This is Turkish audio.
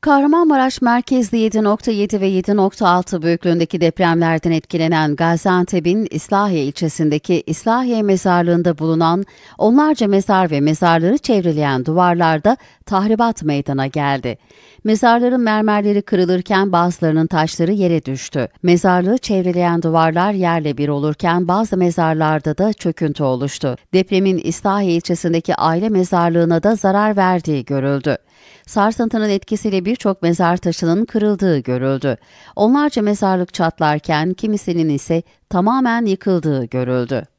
Kahramanmaraş merkezli 7.7 ve 7.6 büyüklüğündeki depremlerden etkilenen Gaziantep'in İslahiye ilçesindeki İslahiye mezarlığında bulunan onlarca mezar ve mezarları çevreleyen duvarlarda tahribat meydana geldi. Mezarların mermerleri kırılırken bazılarının taşları yere düştü. Mezarlığı çevreleyen duvarlar yerle bir olurken bazı mezarlarda da çöküntü oluştu. Depremin İslahiye ilçesindeki aile mezarlığına da zarar verdiği görüldü. Sarsıntının etkisiyle bir birçok mezar taşının kırıldığı görüldü. Onlarca mezarlık çatlarken kimisinin ise tamamen yıkıldığı görüldü.